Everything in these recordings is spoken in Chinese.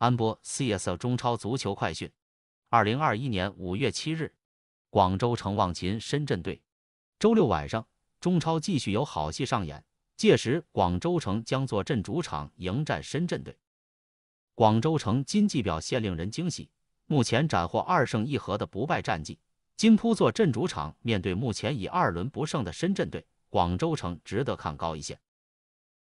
安播 C S L 中超足球快讯，二零二一年五月七日，广州城望秦深圳队。周六晚上，中超继续有好戏上演，届时广州城将坐镇主场迎战深圳队。广州城今季表现令人惊喜，目前斩获二胜一和的不败战绩。金扑坐镇主场，面对目前已二轮不胜的深圳队，广州城值得看高一线。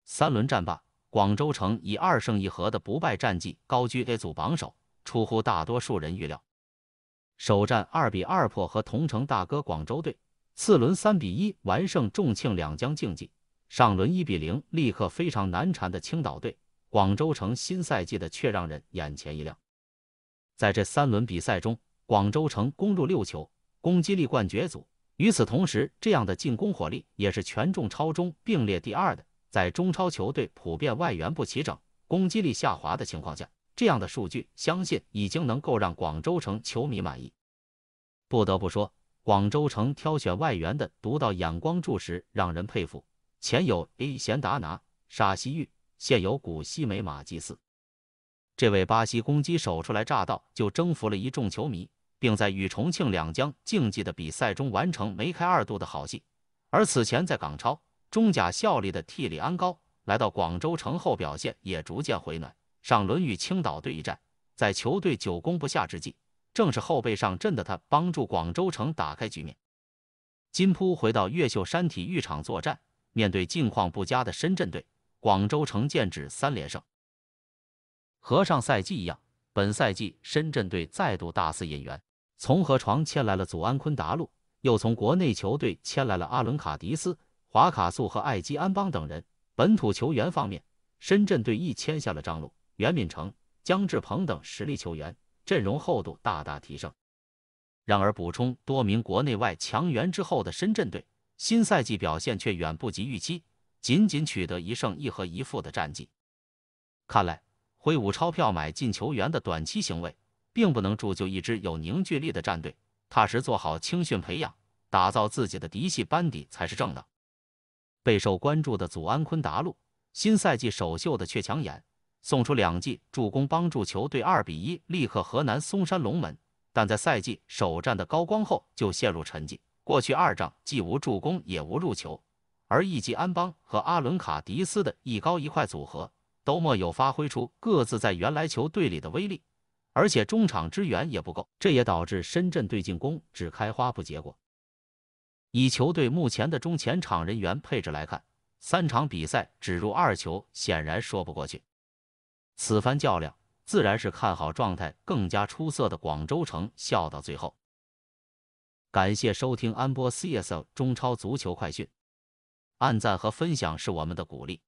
三轮战罢。广州城以二胜一和的不败战绩高居 A 组榜首，出乎大多数人预料。首战二比二破和同城大哥广州队，次轮三比一完胜重庆两江竞技，上轮一比零立刻非常难缠的青岛队。广州城新赛季的却让人眼前一亮，在这三轮比赛中，广州城攻入六球，攻击力冠绝组。与此同时，这样的进攻火力也是权重超中并列第二的。在中超球队普遍外援不齐整、攻击力下滑的情况下，这样的数据相信已经能够让广州城球迷满意。不得不说，广州城挑选外援的独到眼光着实让人佩服。前有 A 贤达拿、沙西玉，现有古西美马季斯。这位巴西攻击手出来乍到就征服了一众球迷，并在与重庆两江竞技的比赛中完成梅开二度的好戏。而此前在港超。中甲效力的替里安高来到广州城后，表现也逐渐回暖。上轮与青岛队一战，在球队久攻不下之际，正是后背上阵的他帮助广州城打开局面。金扑回到越秀山体育场作战，面对近况不佳的深圳队，广州城建指三连胜。和上赛季一样，本赛季深圳队再度大肆引援，从河床签来了祖安昆达路，又从国内球队签来了阿伦卡迪斯。华卡素和艾基安邦等人，本土球员方面，深圳队亦签下了张璐、袁敏成、姜志鹏等实力球员，阵容厚度大大提升。然而，补充多名国内外强援之后的深圳队，新赛季表现却远不及预期，仅仅取得一胜一和一负的战绩。看来，挥舞钞票买进球员的短期行为，并不能铸就一支有凝聚力的战队，踏实做好青训培养，打造自己的嫡系班底才是正道。备受关注的祖安昆达路新赛季首秀的却抢眼，送出两记助攻帮助球队二比一力克河南嵩山龙门。但在赛季首战的高光后就陷入沉寂，过去二仗既无助攻也无入球。而易吉安邦和阿伦卡迪斯的一高一快组合都没有发挥出各自在原来球队里的威力，而且中场支援也不够，这也导致深圳队进攻只开花不结果。以球队目前的中前场人员配置来看，三场比赛只入二球显然说不过去。此番较量，自然是看好状态更加出色的广州城笑到最后。感谢收听安波 CSO 中超足球快讯，按赞和分享是我们的鼓励。